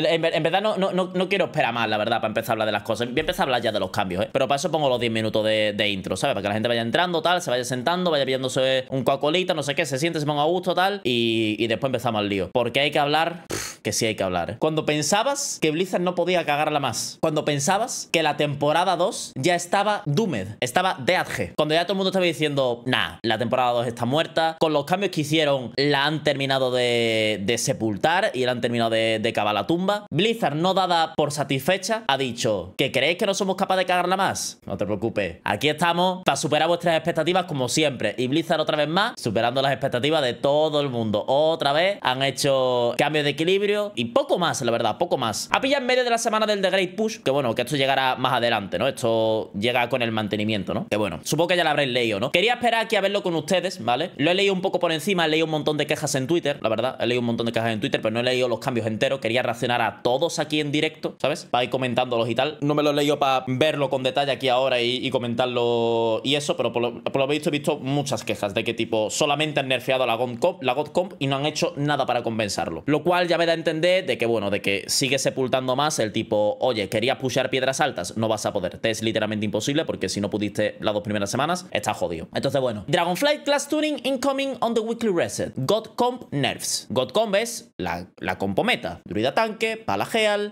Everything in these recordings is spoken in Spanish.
En, verdad no, quiero esperar más, la verdad, para empezar a hablar de las cosas. Voy a empezar a hablar ya de los cambios, ¿eh? Pero para eso pongo los 10 minutos de, intro, ¿sabes? Para que la gente vaya entrando, tal, se vaya sentando, vaya pillándose un coacolita, no sé qué, se siente, se ponga a gusto, tal, y, y después empezamos el lío. Porque hay que hablar que sí hay que hablar. ¿eh? Cuando pensabas que Blizzard no podía cagarla más. Cuando pensabas que la temporada 2 ya estaba doomed. Estaba deadge. Cuando ya todo el mundo estaba diciendo, nah, la temporada 2 está muerta. Con los cambios que hicieron, la han terminado de, sepultar y la han terminado de, de cavar la tumba. Blizzard, no dada por satisfecha, ha dicho que creéis que no somos capaces de cagarla más. No te preocupes. Aquí estamos para superar vuestras expectativas como siempre. Y Blizzard otra vez más, superando las expectativas de todo el mundo. Otra vez han hecho cambios de equilibrio y poco más, la verdad, poco más. A pillar en medio de la semana del The Great Push, que bueno, que esto llegará más adelante, ¿no? Esto llega con el mantenimiento, ¿no? Que bueno, supongo que ya lo habréis leído, ¿no? Quería esperar aquí a verlo con ustedes, ¿vale? Lo he leído un poco por encima, he leído un montón de quejas en Twitter, la verdad, he leído un montón de quejas en Twitter, pero no he leído los cambios enteros, quería reaccionar a todos aquí en directo, ¿sabes? Para ir comentándolos y tal. No me lo he leído para verlo con detalle aquí ahora y, comentarlo y eso, pero por lo, habéis visto he visto muchas quejas de que tipo solamente han nerfeado la God Comp, la God y no han hecho nada para compensarlo. Lo cual ya me da entender de que, bueno, de que sigue sepultando más el tipo, oye, quería pushar piedras altas, no vas a poder. Te es literalmente imposible porque si no pudiste las dos primeras semanas, está jodido. Entonces, bueno. Dragonflight Class Tuning Incoming on the Weekly Reset. God Comp Nerfs. God Comp es la, la compometa. Druida Tanque, Pala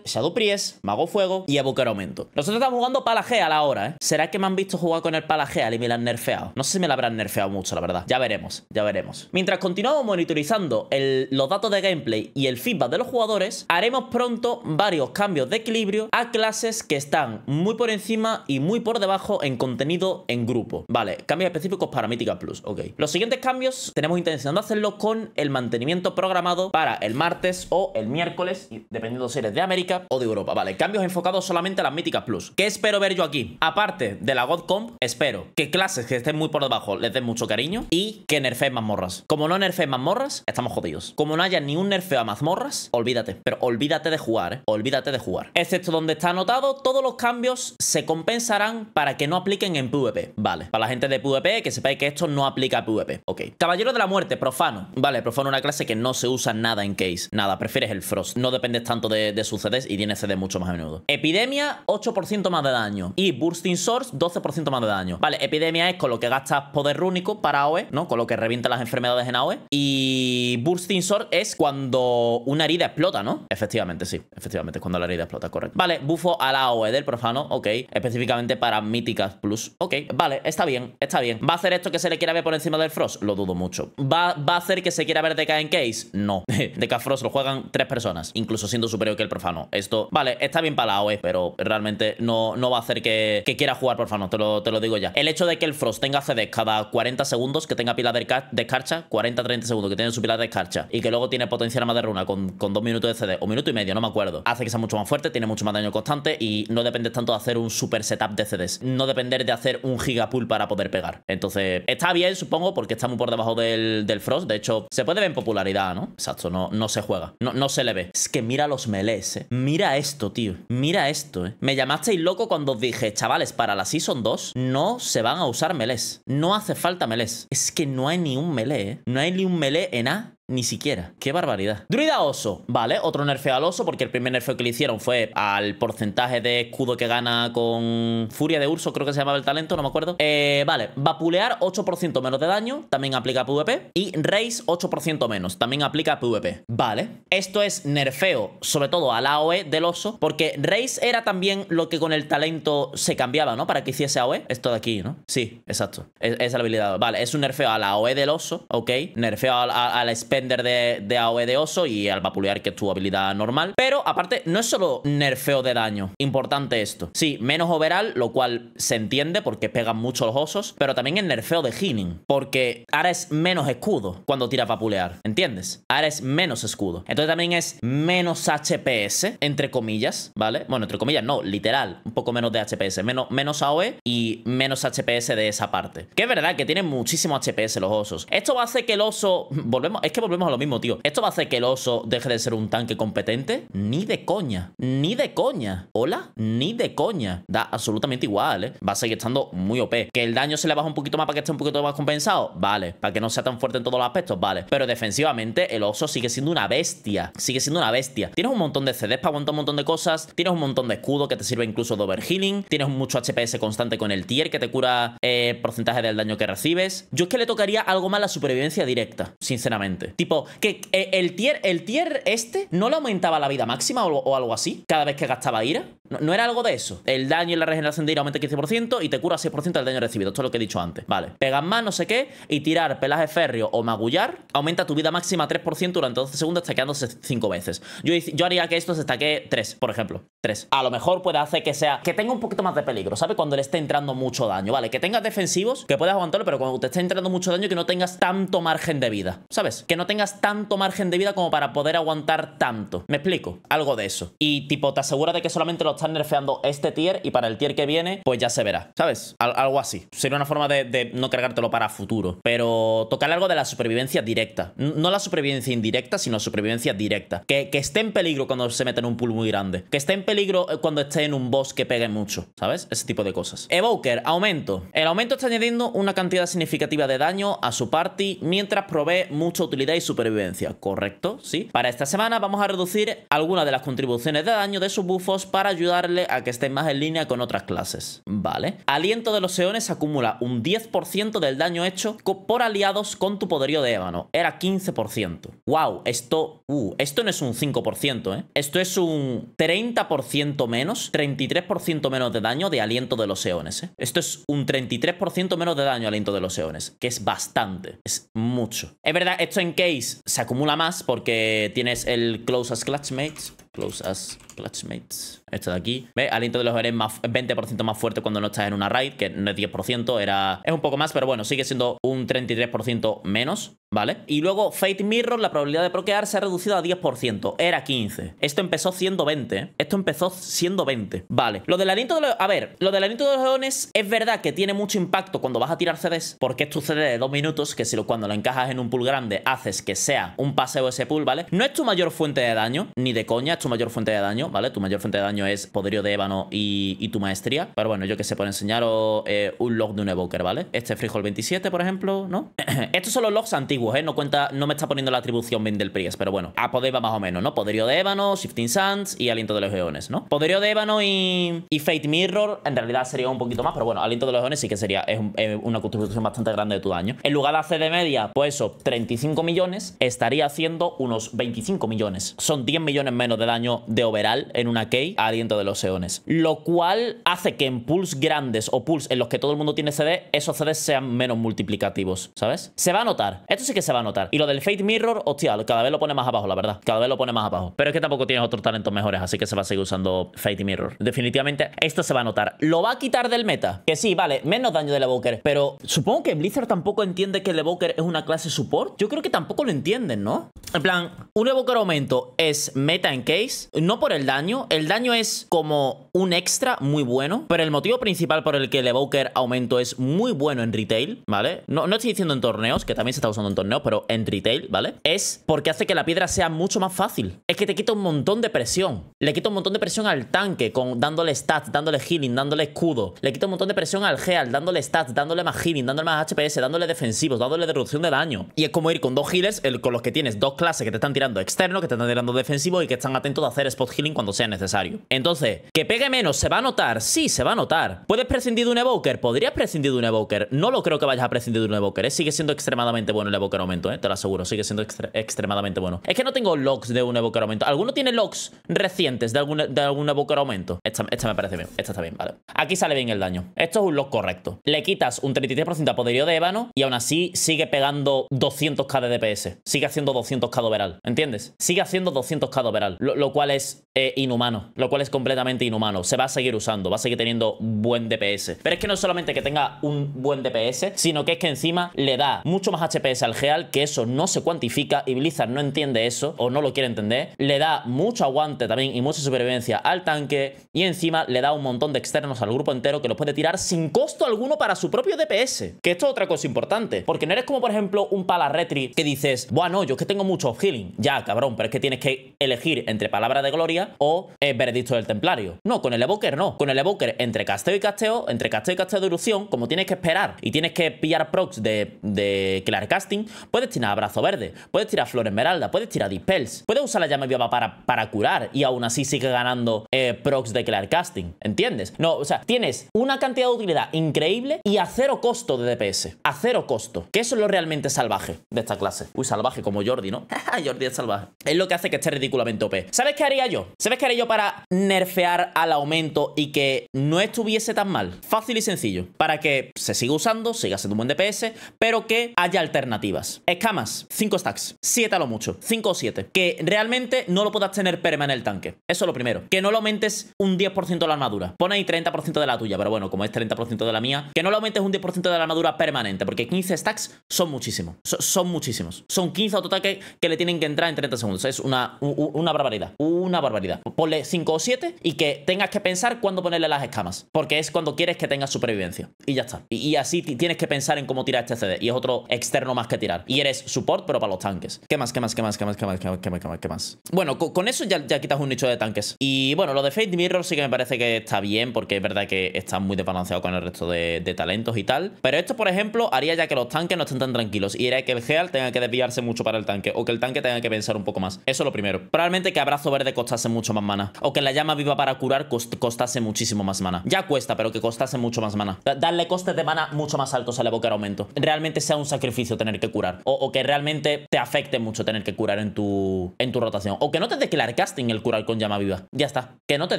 Shadow Priest, Mago Fuego y Evoker Aumento. Nosotros estamos jugando palaheal ahora, ¿eh? ¿Será que me han visto jugar con el Pala y me la han nerfeado? No sé si me la habrán nerfeado mucho, la verdad. Ya veremos, ya veremos. Mientras continuamos monitorizando el, los datos de gameplay y el feedback de los jugadores, haremos pronto varios cambios de equilibrio a clases que están muy por encima y muy por debajo en contenido en grupo. Vale, cambios específicos para Mítica Plus, ok. Los siguientes cambios tenemos intención de hacerlo con el mantenimiento programado para el martes o el miércoles, dependiendo si eres de América o de Europa. Vale, cambios enfocados solamente a las Míticas Plus. ¿Qué espero ver yo aquí? Aparte de la God espero que clases que estén muy por debajo les den mucho cariño y que nerfeen mazmorras. Como no nerfeen mazmorras, estamos jodidos. Como no haya ni un nerfeo a mazmorras, olvídate. Pero olvídate de jugar, ¿eh? Olvídate de jugar. Excepto donde está anotado, todos los cambios se compensarán para que no apliquen en PvP. Vale. Para la gente de PvP, que sepáis que esto no aplica a PvP. Ok. Caballero de la muerte, profano. Vale, profano una clase que no se usa nada en case. Nada, prefieres el Frost. No dependes tanto de, sus CDs y tiene CD mucho más a menudo. Epidemia, 8% más de daño. Y Bursting Source, 12% más de daño. Vale, Epidemia es con lo que gastas poder rúnico para AOE, ¿no? Con lo que revienta las enfermedades en AOE. Y Bursting Source es cuando una herida explota, ¿no? Efectivamente, sí. Efectivamente, es cuando la herida explota, correcto. Vale, bufo a la OE del profano, ok. Específicamente para míticas plus, ok. Vale, está bien, está bien. ¿Va a hacer esto que se le quiera ver por encima del Frost? Lo dudo mucho. ¿Va, a hacer que se quiera ver de en Case? No. de Frost lo juegan tres personas, incluso siendo superior que el profano. Esto, vale, está bien para la OE, pero realmente no, no va a hacer que, quiera jugar profano, te lo, digo ya. El hecho de que el Frost tenga CD cada 40 segundos, que tenga pila de, descarcha 40-30 segundos, que tiene su pila de escarcha y que luego tiene potencia más de runa con con dos minutos de CD o minuto y medio, no me acuerdo. Hace que sea mucho más fuerte, tiene mucho más daño constante y no depende tanto de hacer un super setup de CDs. No depender de hacer un gigapool para poder pegar. Entonces, está bien, supongo, porque está muy por debajo del, Frost. De hecho, se puede ver en popularidad, ¿no? Exacto, no, no se juega. No, no se le ve. Es que mira los melees, eh. Mira esto, tío. Mira esto, eh. Me llamasteis loco cuando os dije, chavales, para la Season 2 no se van a usar melees. No hace falta melees. Es que no hay ni un melee, ¿eh? No hay ni un melee en A ni siquiera. ¡Qué barbaridad! Druida oso. Vale, otro nerfeo al oso porque el primer nerfeo que le hicieron fue al porcentaje de escudo que gana con Furia de Urso, creo que se llamaba el talento, no me acuerdo. Eh, vale, vapulear 8% menos de daño, también aplica PvP. Y race 8% menos, también aplica PvP. Vale, esto es nerfeo, sobre todo a la AOE del oso, porque race era también lo que con el talento se cambiaba, ¿no? Para que hiciese AOE. Esto de aquí, ¿no? Sí, exacto. E-, es, la habilidad. Vale, es un nerfeo a la AOE del oso, ¿ok? Nerfeo a la al de, AOE e de Oso y al Vapulear, que es tu habilidad normal. Pero aparte, no es solo nerfeo de daño. Importante esto. Sí, menos overall, lo cual se entiende porque pegan mucho los osos, pero también el nerfeo de healing, porque ahora es menos escudo cuando tiras Vapulear, ¿entiendes? Ahora es menos escudo. Entonces también es menos HPS, entre comillas, ¿vale? Bueno, entre comillas, no, literal, un poco menos de HPS, menos, menos AOE y menos HPS de esa parte. Que es verdad que tienen muchísimo HPS los osos. Esto hace que el oso, volvemos, es que volvemos a lo mismo, tío. ¿Esto va a hacer que el oso deje de ser un tanque competente? Ni de coña. Ni de coña. ¿Hola? Ni de coña. Da absolutamente igual, ¿eh? Va a seguir estando muy OP. ¿Que el daño se le baja un poquito más para que esté un poquito más compensado? Vale. ¿Para que no sea tan fuerte en todos los aspectos? Vale. Pero defensivamente, el oso sigue siendo una bestia. Sigue siendo una bestia. Tienes un montón de CDs para aguantar un montón de cosas. Tienes un montón de escudo que te sirve incluso de overhealing. Tienes mucho HPS constante con el tier que te cura eh, porcentaje del daño que recibes. Yo es que le tocaría algo más la supervivencia directa, sinceramente. Tipo, que eh, el tier, el tier este no le aumentaba la vida máxima o, algo así cada vez que gastaba ira. No, era algo de eso. El daño y la regeneración de ira aumenta 15% y te cura 6% del daño recibido. Esto es lo que he dicho antes. Vale. Pegas más, no sé qué, y tirar pelaje férreo o magullar aumenta tu vida máxima 3% durante 12 segundos stackeándose 5 veces. Yo, yo haría que esto se estaque 3, por ejemplo. 3. A lo mejor puede hacer que sea, que tenga un poquito más de peligro, ¿sabes? Cuando le esté entrando mucho daño, ¿vale? Que tengas defensivos, que puedas aguantarlo, pero cuando te esté entrando mucho daño, que no tengas tanto margen de vida, ¿sabes? Que no no tengas tanto margen de vida como para poder aguantar tanto. ¿Me explico? Algo de eso. Y tipo, te aseguras de que solamente lo están nerfeando este tier y para el tier que viene, pues ya se verá. ¿Sabes? algo así. Sería una forma de, no cargártelo para futuro. Pero tocar algo de la supervivencia directa. No la supervivencia indirecta, sino supervivencia directa. Que, que esté en peligro cuando se mete en un pool muy grande. Que esté en peligro eh, cuando esté en un boss que pegue mucho. ¿Sabes? Ese tipo de cosas. Evoker, aumento. El aumento está añadiendo una cantidad significativa de daño a su party mientras provee mucha utilidad y supervivencia, ¿correcto? ¿Sí? Para esta semana vamos a reducir algunas de las contribuciones de daño de sus bufos para ayudarle a que estén más en línea con otras clases, ¿vale? Aliento de los Eones acumula un 10% del daño hecho por aliados con tu poderío de ébano, era 15%. ¡Wow! Esto, uh, esto no es un 5%, ¿eh? Esto es un 30% menos, 33% menos de daño de aliento de los Eones. ¿eh? Esto es un 33% menos de daño aliento de los Eones, que es bastante, es mucho. Es verdad, esto en qué se acumula más porque tienes el close as clutchmates. Close as clutchmates esto de aquí. ¿Ves? Aliento de los Héroes más 20% más fuerte cuando no estás en una raid, que no es 10%, era... Es un poco más, pero bueno, sigue siendo un 33% menos, ¿vale? Y luego Fate Mirror, la probabilidad de bloquear se ha reducido a 10%, era 15. Esto empezó siendo 20, ¿eh? Esto empezó siendo 20. Vale. Lo del aliento de los... A ver, lo del aliento de los leones es verdad que tiene mucho impacto cuando vas a tirar CDs, porque es tu CD de dos minutos, que si lo, cuando la encajas en un pool grande haces que sea un paseo ese pool, ¿vale? No es tu mayor fuente de daño, ni de coña, es tu mayor fuente de daño, ¿vale? Tu mayor fuente de daño es Poderío de Ébano y, tu maestría. Pero bueno, yo que sé, por enseñaros eh, un log de un evoker, ¿vale? Este Frijol 27, por ejemplo, ¿no? Estos son los logs antiguos, ¿eh? No cuenta, no me está poniendo la atribución prias, pero bueno. A va más o menos, ¿no? Poderío de Ébano, Shifting Sands y Aliento de los Geones, ¿no? Poderío de Ébano y, Fate Mirror en realidad sería un poquito más, pero bueno, Aliento de los Geones sí que sería es, una contribución bastante grande de tu daño. En lugar de hacer de media, pues eso, 35 millones, estaría haciendo unos 25 millones. Son 10 millones menos de daño de overall en una key de los eones. Lo cual hace que en pools grandes o pools en los que todo el mundo tiene CD, esos CDs sean menos multiplicativos, ¿sabes? Se va a notar. Esto sí que se va a notar. Y lo del Fate Mirror, hostia, cada vez lo pone más abajo, la verdad. Cada vez lo pone más abajo. Pero es que tampoco tienes otros talentos mejores, así que se va a seguir usando Fate Mirror. Definitivamente, esto se va a notar. ¿Lo va a quitar del meta? Que sí, vale, menos daño del Evoker. Pero supongo que Blizzard tampoco entiende que el Evoker es una clase support. Yo creo que tampoco lo entienden, ¿no? En plan, un Evoker aumento es meta en case, no por el daño. El daño es es como un extra muy bueno, pero el motivo principal por el que el Evoker aumento es muy bueno en retail, ¿vale? No, no estoy diciendo en torneos, que también se está usando en torneos, pero en retail, ¿vale? Es porque hace que la piedra sea mucho más fácil. Es que te quita un montón de presión. Le quita un montón de presión al tanque, con, dándole stats, dándole healing, dándole escudo. Le quita un montón de presión al heal, dándole stats, dándole más healing, dándole más HPS, dándole defensivos, dándole reducción de daño. Y es como ir con dos healers, con los que tienes dos clases que te están tirando externo, que te están tirando defensivo y que están atentos a hacer spot healing cuando sea necesario. Entonces, que pegue menos, ¿se va a notar? Sí, se va a notar. ¿Puedes prescindir de un evoker? Podrías prescindir de un evoker. No lo creo que vayas a prescindir de un evoker. ¿eh? Sigue siendo extremadamente bueno el evoker aumento, ¿eh? te lo aseguro. Sigue siendo extremadamente bueno. Es que no tengo logs de un evoker aumento. ¿Alguno tiene logs recientes de algún, de algún evoker aumento? Esta, me parece bien. Esta está bien, vale. Aquí sale bien el daño. Esto es un log correcto. Le quitas un 33% de poderío de ébano y aún así sigue pegando 200k de DPS. Sigue haciendo 200k de overall. ¿Entiendes? Sigue haciendo 200k de overall. Lo, cual es eh, inhumano cual es completamente inhumano. Se va a seguir usando, va a seguir teniendo buen DPS. Pero es que no solamente que tenga un buen DPS, sino que es que encima le da mucho más HPS al Geal, que eso no se cuantifica y Blizzard no entiende eso o no lo quiere entender. Le da mucho aguante también y mucha supervivencia al tanque y encima le da un montón de externos al grupo entero que los puede tirar sin costo alguno para su propio DPS. Que esto es otra cosa importante, porque no eres como por ejemplo un Palaretri que dices, bueno, yo es que tengo mucho healing. Ya, cabrón, pero es que tienes que elegir entre palabra de gloria o eh, del Templario. No, con el Evoker no. Con el Evoker entre casteo y casteo, entre casteo y casteo de erupción, como tienes que esperar y tienes que pillar procs de, de Casting, puedes tirar Abrazo Verde, puedes tirar Flor Esmeralda, puedes tirar Dispels, puedes usar la llama viva para, para curar y aún así sigue ganando eh, procs de Clear Casting. ¿Entiendes? No, o sea, tienes una cantidad de utilidad increíble y a cero costo de DPS. A cero costo. Que eso es lo realmente salvaje de esta clase. Uy, salvaje como Jordi, ¿no? Jordi es salvaje. Es lo que hace que esté ridículamente OP. ¿Sabes qué haría yo? ¿Sabes qué haría yo para nerfear al aumento y que no estuviese tan mal. Fácil y sencillo. Para que se siga usando, siga siendo un buen DPS, pero que haya alternativas. Escamas, 5 stacks, 7 a lo mucho, 5 o 7. Que realmente no lo puedas tener Permanente en el tanque. Eso es lo primero. Que no lo aumentes un 10% de la armadura. Pone ahí 30% de la tuya, pero bueno, como es 30% de la mía, que no lo aumentes un 10% de la armadura permanente, porque 15 stacks son muchísimos. son muchísimos. Son 15 autoataques que le tienen que entrar en 30 segundos. Es una, una barbaridad. Una barbaridad. Ponle 5 o 7 y que tengas que pensar cuándo ponerle las escamas, porque es cuando quieres que tengas supervivencia. Y ya está. Y, así tienes que pensar en cómo tirar este CD. Y es otro externo más que tirar. Y eres support, pero para los tanques. ¿Qué más? ¿Qué más? ¿Qué más? ¿Qué más? ¿Qué más? ¿Qué más? ¿Qué más? más? Bueno, con, eso ya, ya, quitas un nicho de tanques. Y bueno, lo de Fade Mirror sí que me parece que está bien, porque es verdad que está muy desbalanceado con el resto de, talentos y tal. Pero esto, por ejemplo, haría ya que los tanques no estén tan tranquilos. Y haría que el Heal tenga que desviarse mucho para el tanque. O que el tanque tenga que pensar un poco más. Eso es lo primero. Probablemente que Abrazo Verde costase mucho más mana. O que la llama viva para curar costase muchísimo más mana. Ya cuesta, pero que costase mucho más mana. darle costes de mana mucho más altos al evocar aumento. Realmente sea un sacrificio tener que curar. O, que realmente te afecte mucho tener que curar en tu, en tu rotación. O que no te dé Clark Casting el curar con llama viva. Ya está. Que no te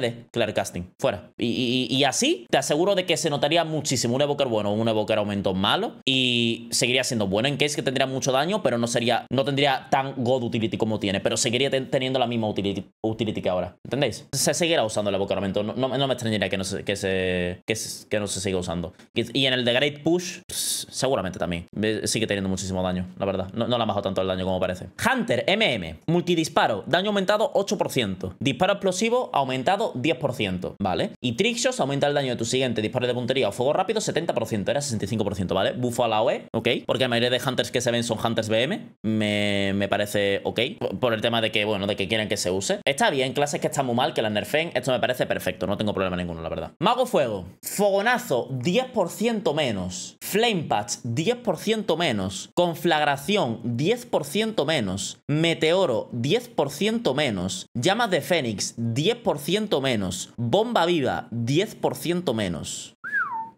dé Clark Casting. Fuera. Y, así te aseguro de que se notaría muchísimo un evocar bueno o un evocar aumento malo. Y seguiría siendo bueno en case que tendría mucho daño, pero no sería, no tendría tan God utility como tiene. Pero seguiría teniendo la misma utility, utility que ahora. ¿Entendéis? se seguirá usando el Abocarmento. No, no, no, me extrañaría que no se, que se, que, no se siga usando. Y en el de Great Push, seguramente también. Sigue teniendo muchísimo daño, la verdad. No, no le ha bajado tanto el daño como parece. Hunter MM. Multidisparo. Daño aumentado 8%. Disparo explosivo aumentado 10%. ¿Vale? Y trixos aumenta el daño de tu siguiente disparo de puntería o fuego rápido 70%. Era 65%, ¿vale? Bufo a la OE, ok. Porque la mayoría de Hunters que se ven son Hunters BM. Me, parece ok. Por, el tema de que, bueno, de que quieren que se use. Está bien, clases que están muy mal, que las NERFEN, Esto me parece perfecto, no tengo problema ninguno, la verdad. Mago Fuego, Fogonazo, 10% menos. Flame Patch, 10% menos. Conflagración, 10% menos. Meteoro, 10% menos. Llamas de Fénix, 10% menos. Bomba Viva, 10% menos.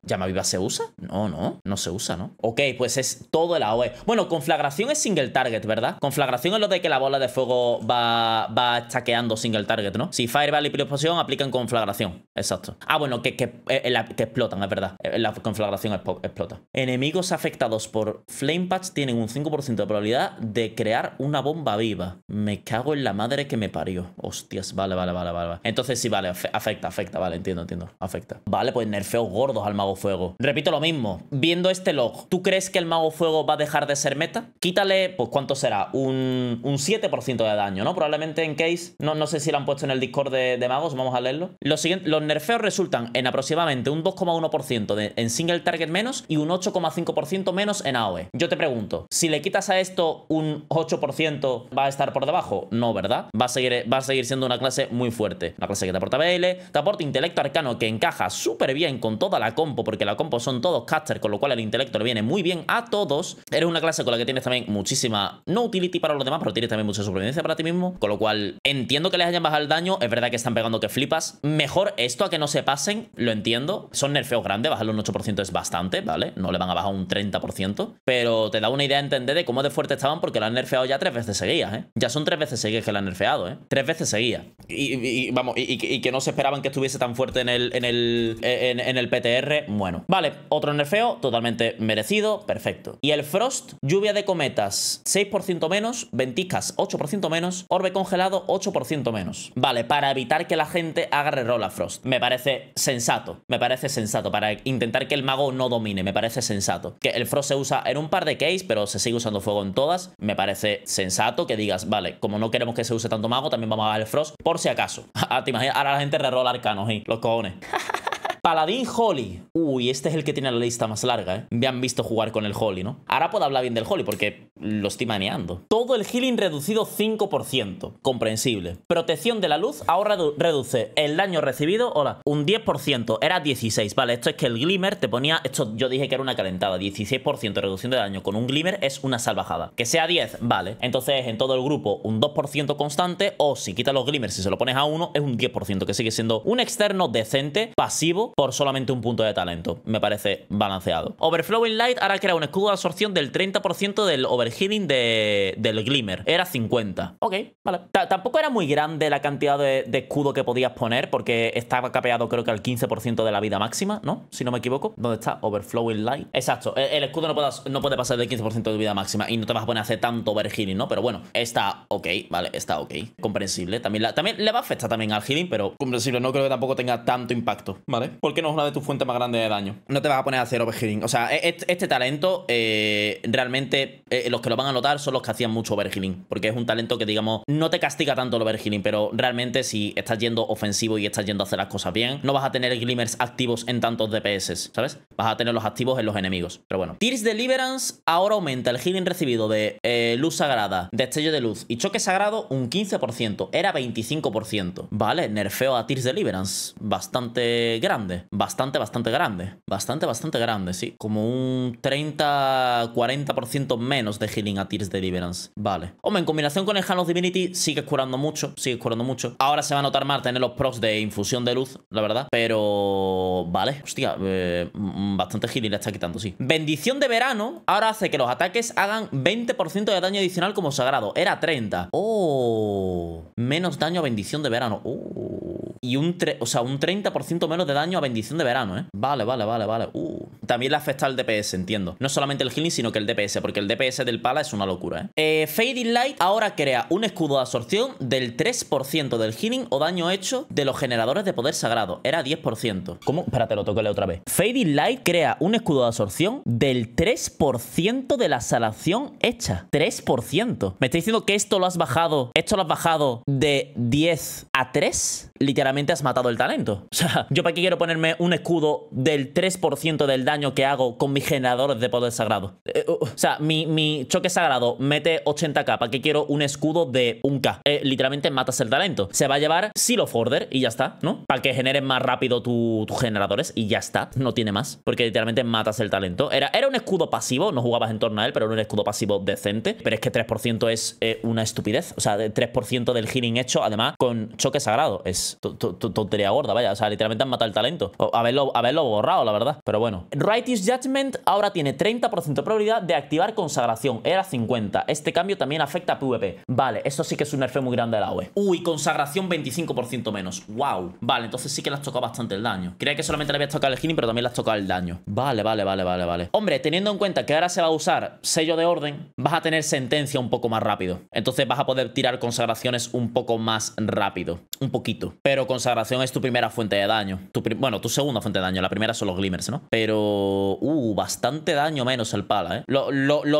¿Llama viva se usa? No, no, no se usa, ¿no? Ok, pues es todo el AOE. Bueno, conflagración es single target, ¿verdad? Conflagración es lo de que la bola de fuego va, va chaqueando single target, ¿no? Si Fireball y Explosión aplican conflagración. Exacto. Ah, bueno, que, que, eh, que explotan, es verdad. Eh, la conflagración explota. Enemigos afectados por Flame Patch tienen un 5% de probabilidad de crear una bomba viva. Me cago en la madre que me parió. Hostias, vale, vale, vale, vale. Entonces sí, vale, afecta, afecta, vale, entiendo, entiendo. Afecta. Vale, pues nerfeos gordos al mago Fuego. Repito lo mismo, viendo este log, ¿tú crees que el Mago Fuego va a dejar de ser meta? Quítale, pues ¿cuánto será? Un, un 7% de daño, ¿no? Probablemente en case, no, no sé si lo han puesto en el Discord de, magos, vamos a leerlo. Los, los nerfeos resultan en aproximadamente un 2,1% en single target menos y un 8,5% menos en AOE. Yo te pregunto, si le quitas a esto un 8%, ¿va a estar por debajo? No, ¿verdad? Va a seguir, va a seguir siendo una clase muy fuerte. Una clase que te aporta BL, te aporta intelecto arcano que encaja súper bien con toda la compo porque la compo son todos casters, con lo cual el intelecto le viene muy bien a todos. Eres una clase con la que tienes también muchísima, no utility para los demás, pero tienes también mucha supervivencia para ti mismo, con lo cual entiendo que les hayan bajado el daño, es verdad que están pegando que flipas. Mejor esto a que no se pasen, lo entiendo. Son nerfeos grandes, bajarlo un 8% es bastante, ¿vale? No le van a bajar un 30%, pero te da una idea de entender de cómo de fuerte estaban porque la han nerfeado ya tres veces seguidas, ¿eh? Ya son tres veces seguidas que la han nerfeado, ¿eh? Tres veces seguidas. Y, vamos, y, que no se esperaban que estuviese tan fuerte en el, en el, eh, en el PTR, bueno. Vale, otro nerfeo totalmente merecido, perfecto. Y el Frost, lluvia de cometas 6% menos, ventiscas 8% menos, orbe congelado 8% menos. Vale, para evitar que la gente haga reroll a Frost. Me parece sensato, me parece sensato, para intentar que el mago no domine, me parece sensato. Que el Frost se usa en un par de case, pero se sigue usando fuego en todas, me parece sensato que digas, vale, como no queremos que se use tanto mago, también vamos a dar el Frost, por si acaso. Ah, te imaginas, ahora la gente reroll arcanos y los cojones. Paladín Holly. Uy, este es el que tiene la lista más larga, ¿eh? Me han visto jugar con el Holly, ¿no? Ahora puedo hablar bien del Holly porque lo estoy maneando. Todo el healing reducido 5%. Comprensible. Protección de la luz. Ahora reduce el daño recibido. Hola. Un 10%. Era 16. Vale, esto es que el Glimmer te ponía... Esto yo dije que era una calentada. 16% reducción de daño con un Glimmer es una salvajada. Que sea 10, vale. Entonces en todo el grupo un 2% constante. O si quitas los Glimmers y se lo pones a uno, es un 10%. Que sigue siendo un externo decente, pasivo por solamente un punto de talento. Me parece balanceado. Overflowing Light ahora crea un escudo de absorción del 30% del overheating de, del Glimmer. Era 50. Ok, vale. tampoco era muy grande la cantidad de, escudo que podías poner porque estaba capeado creo que al 15% de la vida máxima, ¿no? Si no me equivoco. ¿Dónde está? Overflowing Light. Exacto. E, el, escudo no puede, pasar del 15% de vida máxima y no te vas a poner a hacer tanto overhealing, ¿no? Pero bueno, está ok, vale, está ok. Comprensible. También, también le va a afectar también al healing, pero comprensible. No creo que tampoco tenga tanto impacto, ¿vale? porque no es una de tus fuentes más grandes de daño. No te vas a poner a hacer overhealing. O sea, e-, e-, este, talento eh, realmente eh, los que lo van a notar son los que hacían mucho overhealing. Porque es un talento que, digamos, no te castiga tanto el overhealing, pero realmente si estás yendo ofensivo y estás yendo a hacer las cosas bien, no vas a tener glimmers activos en tantos DPS, ¿sabes? Vas a tener los activos en los enemigos. Pero bueno. Tears Deliverance ahora aumenta el healing recibido de eh, luz sagrada, destello de luz y choque sagrado un 15%. Era 25%. Vale, nerfeo a Tears Deliverance. Bastante grande bastante, bastante grande, bastante, bastante grande, sí. Como un 30, 40% menos de healing a Tears Deliverance, vale. Hombre, en combinación con el of Divinity sigue curando mucho, sigue curando mucho. Ahora se va a notar más tener los pros de infusión de luz, la verdad, pero vale, hostia, eh, mm, mm, bastante healing le está quitando, sí. Bendición de verano ahora hace que los ataques hagan 20% de daño adicional como sagrado, era 30. Oh, menos daño a bendición de verano. Oh. Y un, o sea, un 30% menos de daño bendición de verano, ¿eh? Vale, vale, vale, vale. Uh. También le afecta al DPS, entiendo. No solamente el healing, sino que el DPS, porque el DPS del pala es una locura, ¿eh? eh Fading Light ahora crea un escudo de absorción del 3% del healing o daño hecho de los generadores de poder sagrado. Era 10%. ¿Cómo? Espérate, lo la otra vez. Fading Light crea un escudo de absorción del 3% de la salación hecha. 3%. ¿Me está diciendo que esto lo has bajado? ¿Esto lo has bajado de 10 a 3? Literalmente has matado el talento. O sea, ¿yo para qué quiero poner ponerme un escudo del 3% del daño que hago con mis generadores de poder sagrado. Eh, o sea, mi, choque sagrado mete 80k, ¿para qué quiero un escudo de 1k? Eh, literalmente matas el talento. Se va a llevar Silo Forder y ya está, ¿no? Para que generen más rápido tus generadores y ya está, no tiene más. Porque literalmente matas el talento. Era, era un escudo pasivo, no jugabas en torno a él, pero era un escudo pasivo decente. Pero es que 3% es eh, una estupidez. O sea, 3% del healing hecho, además, con choque sagrado. Es tontería gorda, vaya. O sea, literalmente han matado el talento a haberlo, borrado, la verdad. Pero bueno. Righteous Judgment ahora tiene 30% de probabilidad de activar consagración. Era 50. Este cambio también afecta a PvP. Vale, esto sí que es un nerfe muy grande de la OE. Uy, consagración 25% menos. Wow. Vale, entonces sí que le has tocado bastante el daño. Creía que solamente le habías tocado el healing, pero también le has tocado el daño. Vale, vale, vale, vale, vale. Hombre, teniendo en cuenta que ahora se va a usar sello de orden, vas a tener sentencia un poco más rápido. Entonces vas a poder tirar consagraciones un poco más rápido. Un poquito. Pero consagración es tu primera fuente de daño. Tu bueno, tu segunda fuente de daño. La primera son los glimmers, ¿no? Pero... Uh, bastante daño menos el pala, ¿eh? Lo,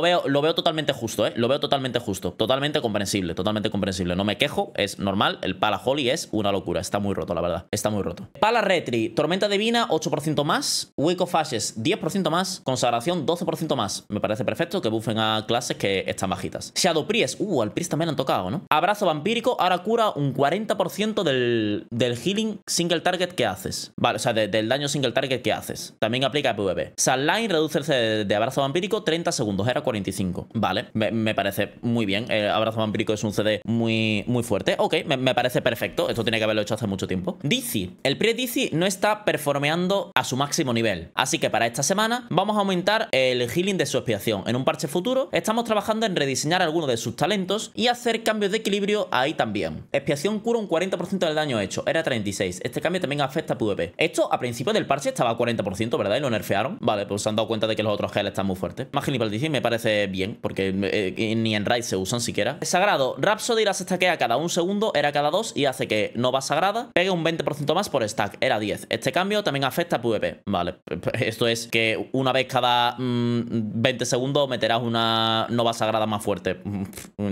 veo, lo veo totalmente justo, ¿eh? Lo veo totalmente justo. Totalmente comprensible, totalmente comprensible. No me quejo, es normal. El pala holy es una locura. Está muy roto, la verdad. Está muy roto. Pala Retri, Tormenta Divina, 8% más. Wake of Ashes, 10% más. Consagración, 12% más. Me parece perfecto que buffen a clases que están bajitas. Shadow Priest, uh, al Priest también han tocado, ¿no? Abrazo Vampírico, ahora cura un 40% del, del healing single target que haces. Vale o sea, del daño single target que haces. También aplica a PvP. Sunline reduce el CD de abrazo vampírico 30 segundos, era 45. Vale, me, parece muy bien. El abrazo vampírico es un CD muy, muy fuerte. Ok, me, parece perfecto. Esto tiene que haberlo hecho hace mucho tiempo. Dizzy. El pre Dizzy no está performeando a su máximo nivel. Así que para esta semana vamos a aumentar el healing de su expiación. En un parche futuro estamos trabajando en rediseñar algunos de sus talentos y hacer cambios de equilibrio ahí también. Expiación cura un 40% del daño hecho, era 36. Este cambio también afecta a PvP. Esto a principios del parche estaba a 40%, ¿verdad? Y lo nerfearon. Vale, pues se han dado cuenta de que los otros gel están muy fuertes. Más me parece bien, porque eh, ni en raid se usan siquiera. Sagrado, Rhapsody las estaquea cada un segundo, era cada dos y hace que Nova sagrada, pegue un 20% más por stack, era 10. Este cambio también afecta a PvP. Vale, esto es que una vez cada 20 mm, segundos meterás una nova sagrada más fuerte. Mm,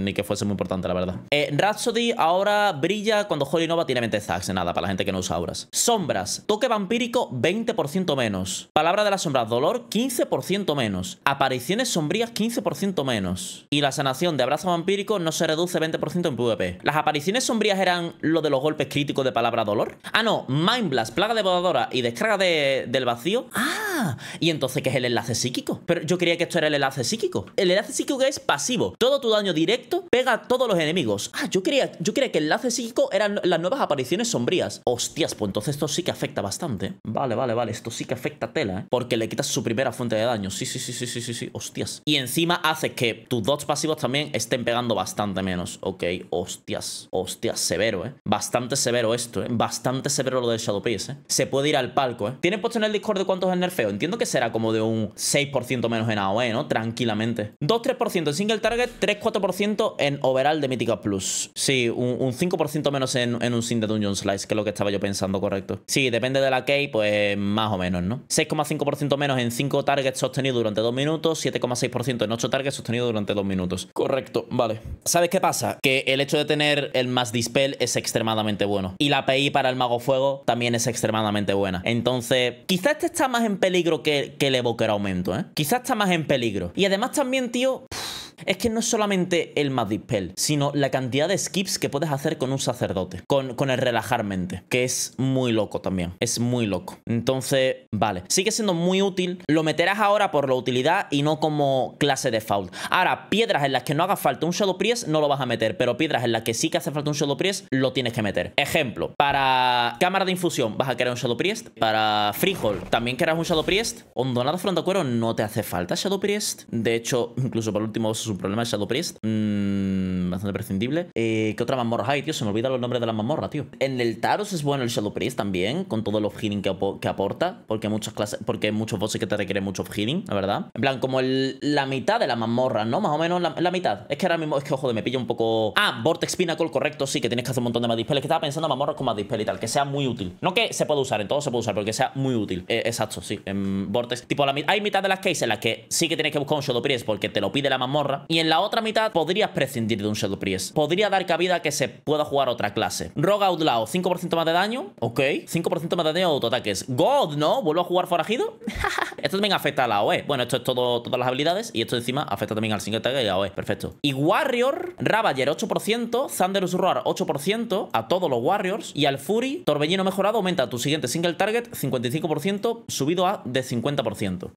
ni que fuese muy importante, la verdad. Eh, Rhapsody ahora brilla cuando Holy Nova tiene 20 stacks, nada, para la gente que no usa auras. Sombras, toca vampírico 20% menos. Palabra de la sombra, dolor 15% menos. Apariciones sombrías 15% menos. Y la sanación de abrazo vampírico no se reduce 20% en PvP. ¿Las apariciones sombrías eran lo de los golpes críticos de palabra dolor? Ah, no, Mind Blast, plaga de y descarga del vacío. Ah, y entonces ¿qué es el enlace psíquico? Pero yo creía que esto era el enlace psíquico. El enlace psíquico es pasivo. Todo tu daño directo pega a todos los enemigos. Ah, yo quería. yo creía que el enlace psíquico eran las nuevas apariciones sombrías. Hostias, pues entonces esto sí que afecta bastante bastante. Vale, vale, vale. Esto sí que afecta a Tela, ¿eh? Porque le quitas su primera fuente de daño. Sí, sí, sí, sí, sí, sí, sí. Hostias. Y encima hace que tus dos pasivos también estén pegando bastante menos. Ok, hostias. Hostias, severo, ¿eh? Bastante severo esto, ¿eh? Bastante severo lo del Shadow Piece, ¿eh? Se puede ir al palco, ¿eh? ¿Tienen puesto en el Discord de cuántos es el nerfeo? Entiendo que será como de un 6% menos en AOE, ¿no? Tranquilamente. 2-3% en single target, 3-4% en overall de mítica Plus. Sí, un, 5% menos en, en un Sin de Dungeon Slice, que es lo que estaba yo pensando, correcto. Sí, depende de la key, pues más o menos, ¿no? 6,5% menos en 5 targets sostenidos durante 2 minutos, 7,6% en 8 targets sostenidos durante 2 minutos. Correcto, vale. ¿Sabes qué pasa? Que el hecho de tener el más dispel es extremadamente bueno. Y la pi para el mago fuego también es extremadamente buena. Entonces, quizás este está más en peligro que, que el evoker aumento, ¿eh? Quizás está más en peligro. Y además también, tío... Es que no es solamente el Mad Dispel, sino la cantidad de skips que puedes hacer con un sacerdote, con, con el relajar mente, que es muy loco también, es muy loco. Entonces, vale, sigue siendo muy útil, lo meterás ahora por la utilidad y no como clase de default. Ahora, piedras en las que no haga falta un Shadow Priest no lo vas a meter, pero piedras en las que sí que hace falta un Shadow Priest lo tienes que meter. Ejemplo, para cámara de infusión vas a crear un Shadow Priest, para Freehold también querrás un Shadow Priest, hondonada a cuero no te hace falta Shadow Priest, de hecho, incluso para el último problema de Shadow Priest. Mmm, bastante prescindible. Eh, ¿Qué otra mazmorra hay, tío? Se me olvidan los nombres de las mamorras, tío. En el Taros es bueno el Shadow Priest también, con todo el off-healing que, aporta, porque muchas clases, porque hay muchos bosses que te requieren mucho off-healing, la verdad. En plan, como la mitad de las mazmorras, ¿no? Más o menos la, mitad. Es que ahora mismo, es que, ojo, me pilla un poco... Ah, Vortex Pinnacle, correcto, sí, que tienes que hacer un montón de más Es Que estaba pensando Mamorras con más dispel y tal, que sea muy útil. No que se pueda usar, en todo se puede usar, pero que sea muy útil. Eh, exacto, sí, en Vortex. Tipo, la, hay mitad de las cases en las que sí que tienes que buscar un Shadow Priest porque te lo pide la mamorra y en la otra mitad podrías prescindir de un Shadow Priest. Podría dar cabida a que se pueda jugar otra clase. Rogue Outlaw, 5% más de daño. Ok. 5% más de daño de autoataques. God, ¿no? ¿Vuelvo a jugar forajido? esto también afecta a la OE. Bueno, esto es todo, todas las habilidades. Y esto encima afecta también al single target y a la OE. Perfecto. Y Warrior, Ravager 8%, Thunderous Roar 8% a todos los Warriors. Y al Fury, Torbellino mejorado aumenta tu siguiente single target 55%, subido a de 50%.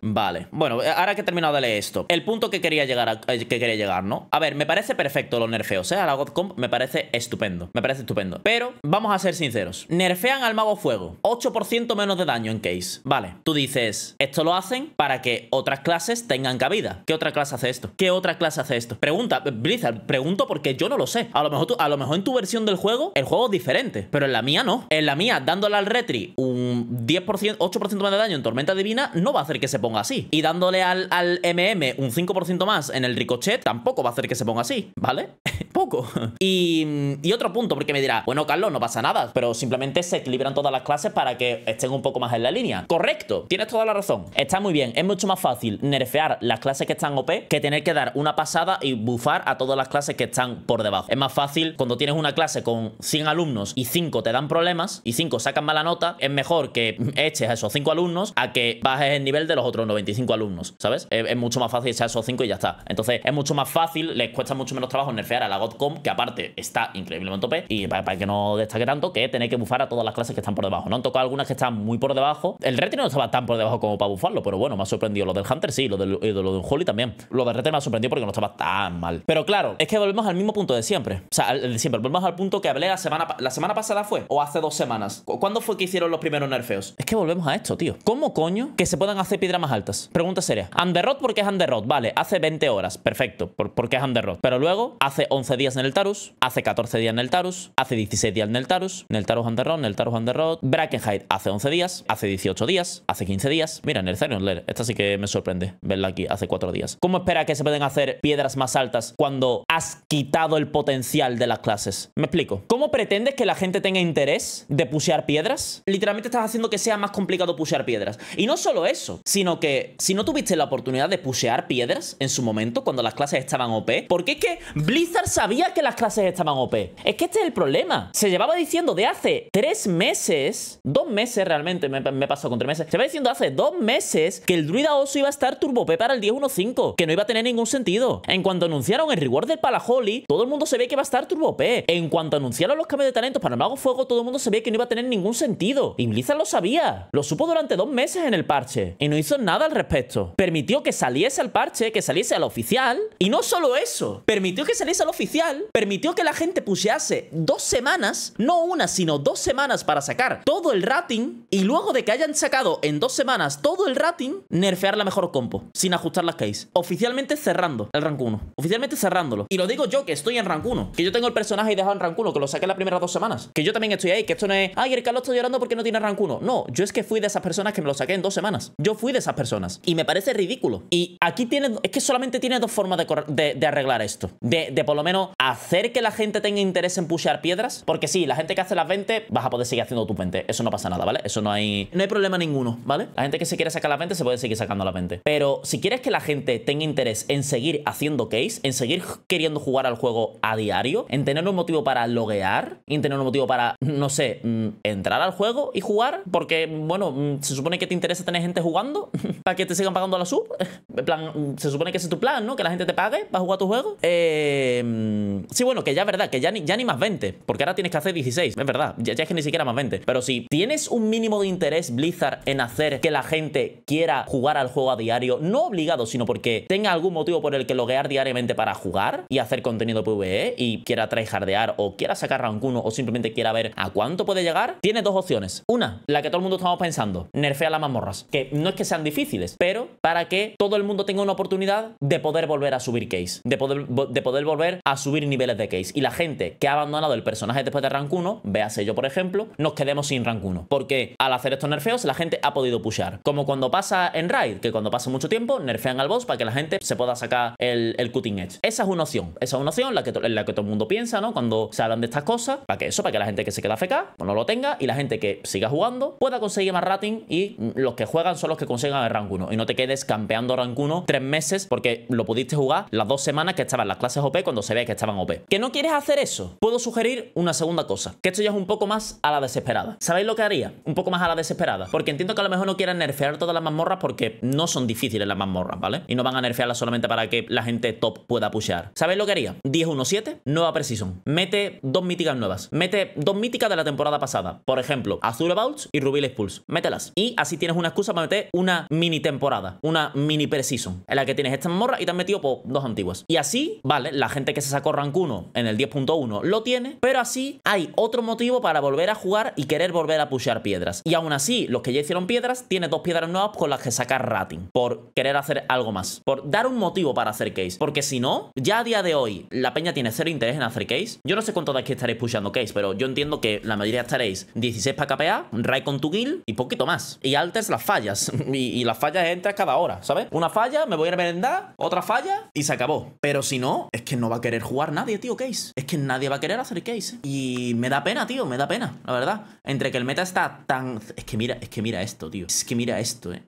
Vale. Bueno, eh, ahora que he terminado de leer esto, el punto que quería llegar a, eh, que quería llegar, ¿no? A ver, me parece perfecto los nerfeos, ¿eh? A la God Comp me parece estupendo. Me parece estupendo. Pero vamos a ser sinceros. Nerfean al mago fuego. 8% menos de daño en case. Vale. Tú dices, esto lo hacen para que otras clases tengan cabida. ¿Qué otra clase hace esto? ¿Qué otra clase hace esto? Pregunta, eh, Blizzard, pregunto porque yo no lo sé. A lo mejor, tú, a lo mejor en tu versión del juego, el juego es diferente. Pero en la mía no. En la mía, dándole al retri un 10%, 8% más de daño en tormenta divina, no va a hacer que se ponga así. Y dándole al MM un 5% más en el ricochet tampoco va a hacer que se ponga así, ¿vale? Poco. y, otro punto, porque me dirá, bueno, Carlos, no pasa nada, pero simplemente se equilibran todas las clases para que estén un poco más en la línea. Correcto, tienes toda la razón. Está muy bien, es mucho más fácil nerfear las clases que están OP que tener que dar una pasada y bufar a todas las clases que están por debajo. Es más fácil cuando tienes una clase con 100 alumnos y 5 te dan problemas y 5 sacan mala nota, es mejor que eches a esos 5 alumnos a que bajes el nivel de los otros 95 alumnos, ¿sabes? Es, es mucho más fácil echar esos 5 y ya está. Entonces es mucho más fácil, les cuesta mucho menos trabajo nerfear a la Godcom, que aparte está increíblemente OP, y para, que no destaque tanto, que tenéis que bufar a todas las clases que están por debajo. No han tocado algunas que están muy por debajo. El Retin no estaba tan por debajo como para bufarlo, pero bueno, me ha sorprendido. Lo del Hunter sí, lo de, eh, lo del Holy también. Lo del Retin me ha sorprendido porque no estaba tan mal. Pero claro, es que volvemos al mismo punto de siempre. O sea, de siempre, volvemos al punto que hablé la semana, la semana pasada fue, o hace dos semanas. ¿Cuándo fue que hicieron los primeros nerfeos? Es que volvemos a esto, tío. ¿Cómo coño que se puedan hacer piedras más altas? Pregunta seria. Underrot porque es Underrot, vale. Hace 20 horas, perfecto, porque es Underrod. Pero luego hace 11 días en el Tarus, hace 14 días en el Tarus, hace 16 días en el Tarus, en el Tarus Underrod, en el Tarus Underrod, Brackenhide hace 11 días, hace 18 días, hace 15 días. Mira, en el Zerion Lair, esta sí que me sorprende verla aquí hace 4 días. ¿Cómo espera que se pueden hacer piedras más altas cuando has quitado el potencial de las clases? Me explico. ¿Cómo pretendes que la gente tenga interés de pusear piedras? Literalmente estás haciendo que sea más complicado pusear piedras. Y no solo eso, sino que si no tuviste la oportunidad de pusear piedras en su momento, cuando las clases estaban OP, porque es que Blizzard sabía que las clases estaban OP. Es que este es el problema. Se llevaba diciendo de hace tres meses, dos meses realmente, me, me pasó con tres meses, se va diciendo hace dos meses que el druida oso iba a estar turbo P para el 10.1.5, que no iba a tener ningún sentido. En cuanto anunciaron el reward del Palaholi, todo el mundo se ve que va a estar turbo P. En cuanto anunciaron los cambios de talentos para el Mago Fuego, todo el mundo se ve que no iba a tener ningún sentido. Y Blizzard lo sabía. Lo supo durante dos meses en el parche. Y no hizo nada al respecto. Permitió que saliese al parche, que saliese al oficial. Y no solo eso, permitió que saliese al oficial, permitió que la gente pusiese dos semanas, no una, sino dos semanas para sacar todo el rating. Y luego de que hayan sacado en dos semanas todo el rating, nerfear la mejor compo, sin ajustar las case. Oficialmente cerrando el rank 1. Oficialmente cerrándolo. Y lo digo yo que estoy en rank 1, que yo tengo el personaje y dejado en rank 1, que lo saqué las primeras dos semanas. Que yo también estoy ahí, que esto no es, ay, el Carlos está llorando porque no tiene rank 1. No, yo es que fui de esas personas que me lo saqué en dos semanas. Yo fui de esas personas. Y me parece ridículo. Y aquí tienen. es que solamente tiene dos formas de, arreglar esto. De, por lo menos hacer que la gente tenga interés en pushear piedras. Porque si la gente que hace las 20, vas a poder seguir haciendo tu 20. Eso no pasa nada, ¿vale? Eso no hay. No hay problema ninguno, ¿vale? La gente que se quiere sacar las 20 se puede seguir sacando las 20. Pero si quieres que la gente tenga interés en seguir haciendo case, en seguir queriendo jugar al juego a diario, en tener un motivo para loguear, en tener un motivo para, no sé, mm, entrar al juego y jugar, porque, bueno, mm, se supone que te interesa tener gente jugando para que te sigan pagando la sub. En plan, mm, se supone que tu plan, ¿no? Que la gente te pague para jugar tu juego. Em, sí, bueno, que ya es verdad, que ya ni, más 20, porque ahora tienes que hacer 16, es verdad, ya, es que ni siquiera más 20. Pero si tienes un mínimo de interés Blizzard en hacer que la gente quiera jugar al juego a diario, no obligado, sino porque tenga algún motivo por el que loguear diariamente para jugar y hacer contenido PvE y quiera tryhardear o quiera sacar rank o simplemente quiera ver a cuánto puede llegar, tiene dos opciones. Una, la que todo el mundo estamos pensando, nerfea las mazmorras, que no es que sean difíciles, pero para que todo el mundo tenga una oportunidad de poder volver a subir case, de poder, volver a subir niveles de case. Y la gente que ha abandonado el personaje después de rank 1, véase yo por ejemplo, nos quedemos sin rank 1. Porque al hacer estos nerfeos la gente ha podido pushar. Como cuando pasa en Raid, que cuando pasa mucho tiempo nerfean al boss para que la gente se pueda sacar el, cutting edge. Esa es una opción, esa es una opción la en la que todo el mundo piensa, ¿no? Cuando se hablan de estas cosas, para que eso, para que la gente que se queda feca pues, no lo tenga y la gente que siga jugando pueda conseguir más rating y los que juegan son los que consigan el rank 1 y no te quedes campeando rank 1 tres meses porque lo pudiste jugar las dos semanas que estaban las clases OP cuando se ve que estaban OP. ¿Que no quieres hacer eso? Puedo sugerir una segunda cosa, que esto ya es un poco más a la desesperada. ¿Sabéis lo que haría? Un poco más a la desesperada, porque entiendo que a lo mejor no quieran nerfear todas las mazmorras porque no son difíciles las mazmorras, ¿vale? Y no van a nerfearlas solamente para que la gente top pueda pushear. ¿Sabéis lo que haría? 10-1-7, nueva precision. Mete dos míticas nuevas. Mete dos míticas de la temporada pasada. Por ejemplo, Azul Bouts y Ruby Pulse. Mételas. Y así tienes una excusa para meter una mini temporada, una mini precision, en la que tienes estas morra y te han metido por pues, dos antiguas. Y así, vale, la gente que se sacó rank 1 en el 10.1 lo tiene, pero así hay otro motivo para volver a jugar y querer volver a pushear piedras. Y aún así, los que ya hicieron piedras, tienen dos piedras nuevas con las que sacar rating, por querer hacer algo más, por dar un motivo para hacer case. Porque si no, ya a día de hoy, la peña tiene cero interés en hacer case. Yo no sé cuántos de aquí estaréis pusheando case, pero yo entiendo que la mayoría estaréis 16 para KPA, Rai con tu guild y poquito más. Y alters las fallas, y, las fallas entras cada hora, ¿sabes? Una falla, me voy a merendar otra falla y se acabó. Pero si no, es que no va a querer jugar nadie, tío, Case. Es que nadie va a querer hacer Case. Y me da pena, tío, me da pena, la verdad. Entre que el meta está tan... Es que mira, es que mira esto, tío. Es que mira esto, eh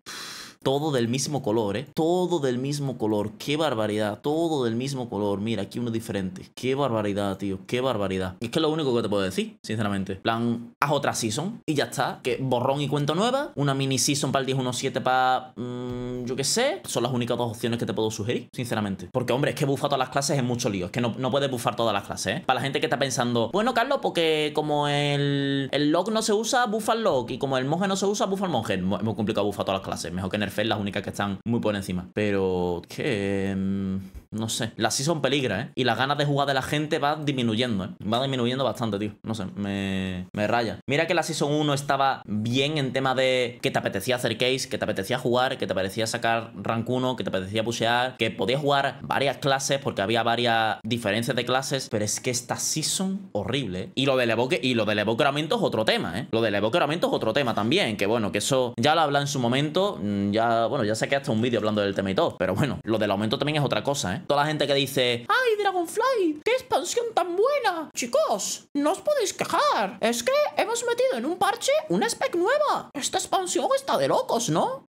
todo del mismo color, ¿eh? Todo del mismo color, qué barbaridad, todo del mismo color, mira, aquí uno diferente, qué barbaridad, tío, qué barbaridad. Es que es lo único que te puedo decir, sinceramente. plan, haz otra season y ya está, que borrón y cuento nueva, una mini season para el 10.1.7 para, yo qué sé, son las únicas dos opciones que te puedo sugerir, sinceramente. Porque, hombre, es que buffar todas las clases es mucho lío, es que no, no puedes bufar todas las clases, ¿eh? Para la gente que está pensando, bueno, Carlos, porque como el, el log no se usa, bufa el log, y como el monje no se usa, bufa el monje, es muy complicado buffar todas las clases, mejor que en el Fed las únicas que están muy por encima. Pero que... Mm, no sé. La season peligra, ¿eh? Y las ganas de jugar de la gente va disminuyendo, ¿eh? Va disminuyendo bastante, tío. No sé, me, raya. Mira que la season 1 estaba bien en tema de que te apetecía hacer case, que te apetecía jugar, que te apetecía sacar rank 1, que te apetecía pushear, que podías jugar varias clases porque había varias diferencias de clases. Pero es que esta season, horrible. ¿eh? Y lo del evoque, y lo del evoque es otro tema, ¿eh? Lo del evoque es otro tema también. Que bueno, que eso ya lo habla en su momento. Mm, ya, bueno, ya saqué hasta un vídeo hablando del tema y todo. Pero bueno, lo del aumento también es otra cosa, ¿eh? Toda la gente que dice, ¡ay, Dragonfly! ¡Qué expansión tan buena! Chicos, no os podéis quejar. Es que hemos metido en un parche una spec nueva. Esta expansión está de locos, ¿no?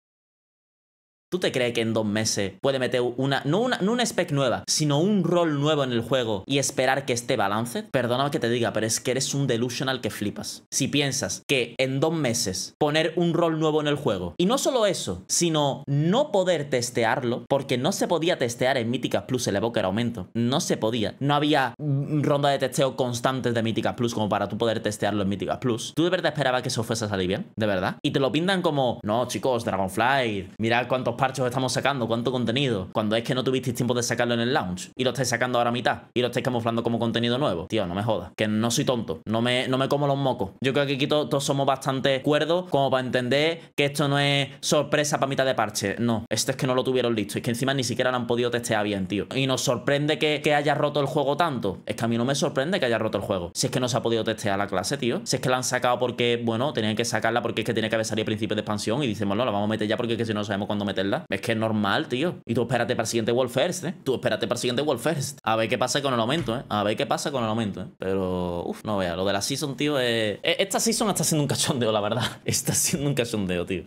¿Tú te crees que en dos meses puede meter una no, una, no una spec nueva, sino un rol nuevo en el juego y esperar que esté balance? Perdóname que te diga, pero es que eres un delusional que flipas. Si piensas que en dos meses poner un rol nuevo en el juego, y no solo eso, sino no poder testearlo, porque no se podía testear en Míticas Plus el Evoker Aumento, no se podía. No había ronda de testeo constantes de Míticas Plus como para tú poder testearlo en Míticas Plus. ¿Tú de verdad esperabas que eso fuese a salir bien? ¿De verdad? Y te lo pintan como, no chicos, Dragonfly, mirad cuántos parches estamos sacando? ¿Cuánto contenido? Cuando es que no tuvisteis tiempo de sacarlo en el launch y lo estáis sacando ahora mitad y lo estáis camuflando como contenido nuevo. Tío, no me jodas. Que no soy tonto. No me, no me como los mocos. Yo creo que aquí todos, somos bastante cuerdos como para entender que esto no es sorpresa para mitad de parche. No, esto es que no lo tuvieron listo. Es que encima ni siquiera lo han podido testear bien, tío. Y nos sorprende que, que haya roto el juego tanto. Es que a mí no me sorprende que haya roto el juego. Si es que no se ha podido testear la clase, tío. Si es que la han sacado porque, bueno, tenían que sacarla porque es que tiene que haber salido a principio de expansión y dicen, no, la vamos a meter ya porque que si no sabemos cuándo meterla es que es normal, tío. Y tú espérate para el siguiente World First, ¿eh? Tú espérate para el siguiente World First. A ver qué pasa con el aumento, ¿eh? A ver qué pasa con el aumento, ¿eh? Pero, uff, no vea. Lo de la season, tío, es... Eh, eh, esta season está siendo un cachondeo, la verdad. Está siendo un cachondeo, tío.